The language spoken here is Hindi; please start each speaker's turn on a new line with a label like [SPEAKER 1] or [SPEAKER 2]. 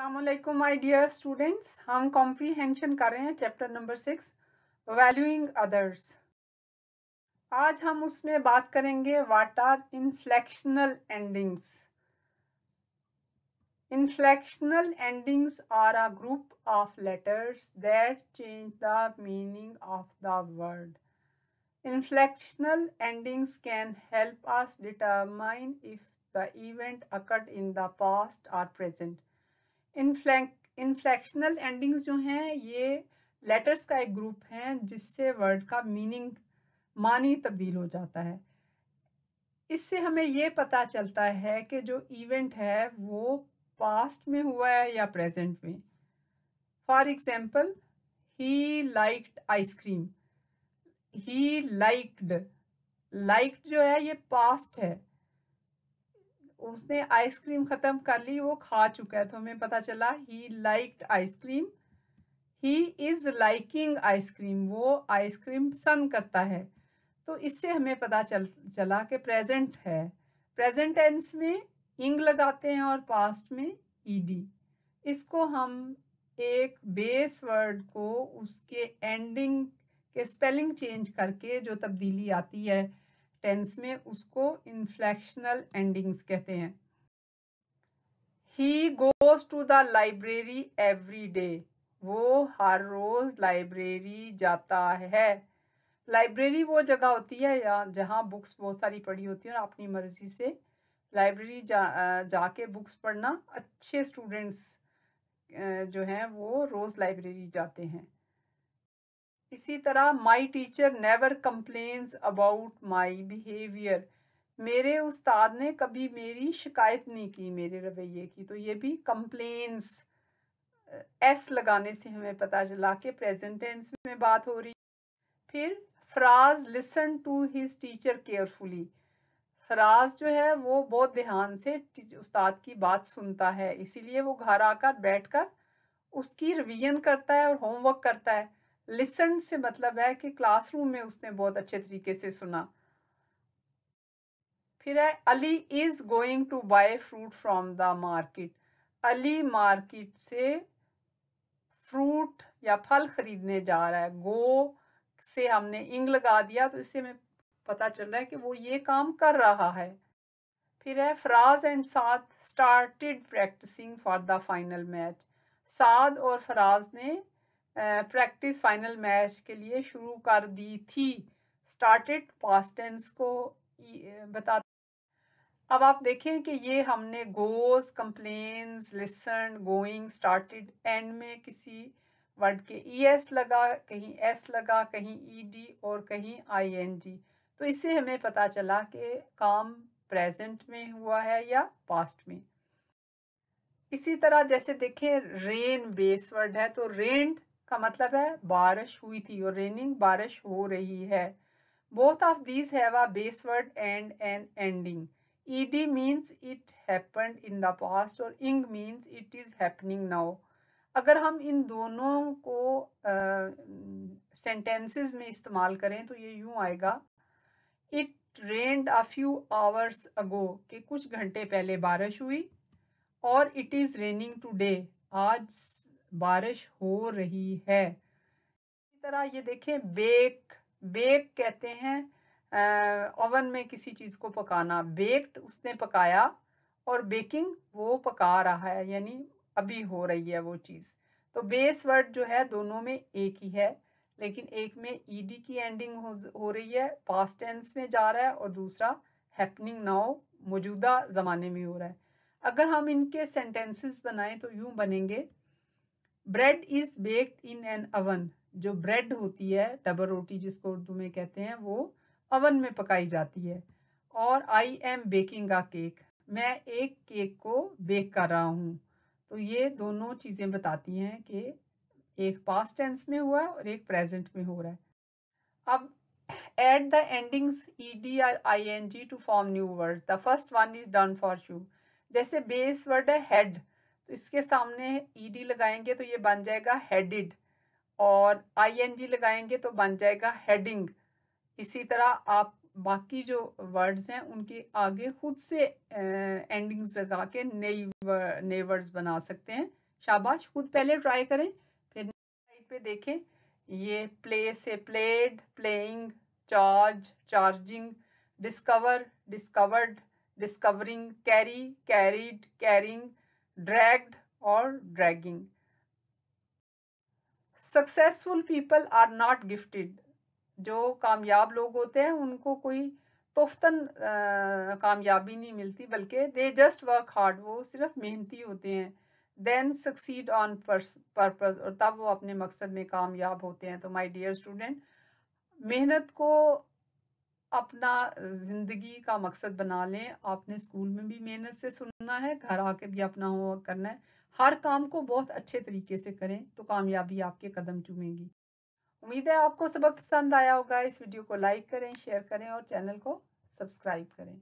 [SPEAKER 1] असलम माई डियर स्टूडेंट्स हम कॉम्प्रीहेंशन कर रहे हैं chapter number six valuing others आज हम उसमें बात करेंगे what are inflectional endings inflectional endings are a group of letters that change the meaning of the word Inflectional endings can help us determine if the event occurred in the past or present. Inflect inflectional endings जो हैं ये लेटर्स का एक ग्रुप है जिससे वर्ड का मीनिंग मानी तब्दील हो जाता है इससे हमें ये पता चलता है कि जो इवेंट है वो पास्ट में हुआ है या प्रेजेंट में for example he liked ice cream he liked liked जो है ये पास्ट है उसने आइसक्रीम ख़त्म कर ली वो खा चुका है तो हमें पता चला he liked ice cream he is liking ice cream वो आइसक्रीम पसंद करता है तो इससे हमें पता चल चला कि प्रेजेंट है प्रेजेंट टेंस में इंग लगाते हैं और पास्ट में ईडी इसको हम एक बेस वर्ड को उसके एंडिंग के स्पेलिंग चेंज करके जो तब्दीली आती है टेंस में उसको इन्फ्लेक्शनल एंडिंग्स कहते हैं he goes to the library every day वो हर रोज लाइब्रेरी जाता है लाइब्रेरी वो जगह होती है या जहाँ बुक्स बहुत सारी पढ़ी होती है और अपनी मर्जी से लाइब्रेरी जा जाके बुक्स पढ़ना अच्छे स्टूडेंट्स जो हैं वो रोज़ लाइब्रेरी जाते हैं इसी तरह my teacher never complains about my behaviour मेरे उस्ताद ने कभी मेरी शिकायत नहीं की मेरे रवैये की तो ये भी कंप्लेन्स एस लगाने से हमें पता चला कि प्रेजेंटेंस में बात हो रही फिर Faraz listen to his teacher carefully Faraz जो है वो बहुत ध्यान से उस्ताद की बात सुनता है इसीलिए वो घर आकर बैठकर उसकी रिवीजन करता है और होमवर्क करता है लिसन से मतलब है कि क्लासरूम में उसने बहुत अच्छे तरीके से सुना फिर है Ali is going to buy fruit from the market Ali market से फ्रूट या फल ख़रीदने जा रहा है गो से हमने इंग लगा दिया तो इससे हमें पता चल रहा है कि वो ये काम कर रहा है फिर है Faraz and Saad started practising for the final match Saad और फराज ने प्रैक्टिस फाइनल मैच के लिए शुरू कर दी थी स्टार्टेड पास्ट टेंस को बता अब आप देखें कि ये हमने goes complains listen going started end में किसी वर्ड के ई एस लगा कहीं एस लगा कहीं ई डी और कहीं आई एन जी तो इससे हमें पता चला कि काम प्रेजेंट में हुआ है या पास्ट में इसी तरह जैसे देखें रेन बेस वर्ड है तो रेंड का मतलब है बारिश हुई थी और रेनिंग बारिश हो रही है both of these have a base word and an ending D means it happened in the past और ing means it is happening now अगर हम इन दोनों को सेंटेंसेस uh, में इस्तेमाल करें तो ये यूँ आएगा it rained a few hours ago के कुछ घंटे पहले बारिश हुई और इट इज़ रेनिंग टूडे आज बारिश हो रही है इसी तरह ये देखें बेक बेक कहते हैं ओवन में किसी चीज़ को पकाना बेक्ड उसने पकाया और बेकिंग वो पका रहा है यानी अभी हो रही है वो चीज़ तो बेस वर्ड जो है दोनों में एक ही है लेकिन एक में ईडी की एंडिंग हो, हो रही है पास्ट टेंस में जा रहा है और दूसरा हैपनिंग नाउ मौजूदा ज़माने में हो रहा है अगर हम इनके सेंटेंसेस बनाएं तो यूँ बनेंगे bread is baked in an oven जो ब्रेड होती है डबल रोटी जिसको उर्दू में कहते हैं वो अवन में पकाई जाती है और I am baking a cake मैं एक केक को बेक कर रहा हूँ तो ये दोनों चीज़ें बताती हैं कि एक पास्ट टेंस में हुआ है और एक प्रेजेंट में हो रहा है अब at the endings E D R I N G to form new word the first one is done for you जैसे बेस वर्ड है हेड तो इसके सामने ईडी लगाएंगे तो ये बन जाएगा हेडिड और आईएनजी लगाएंगे तो बन जाएगा हेडिंग इसी तरह आप बाकी जो वर्ड्स हैं उनके आगे खुद से एंडिंग्स लगा के नई नए वर्ड्स बना सकते हैं शाबाश खुद पहले ट्राई करें फिर साइड पे देखें ये प्ले से played playing charge charging discover discovered discovering carry carried carrying dragged or dragging. Successful people are not gifted जो कामयाब लोग होते हैं उनको कोई तोफ्तन कामयाबी नहीं मिलती बल्कि दे जस्ट वर्क हार्ड वो सिर्फ मेहनती होते हैं देन सक्सीड ऑन परपज और तब वो अपने मकसद में कामयाब होते हैं तो माई डियर स्टूडेंट मेहनत को अपना ज़िंदगी का मकसद बना लें आपने स्कूल में भी मेहनत से सुनना है घर आके भी अपना होमवर्क करना है हर काम को बहुत अच्छे तरीके से करें तो कामयाबी आपके कदम चूमेगी उम्मीद है आपको सबक पसंद आया होगा इस वीडियो को लाइक करें शेयर करें और चैनल को सब्सक्राइब करें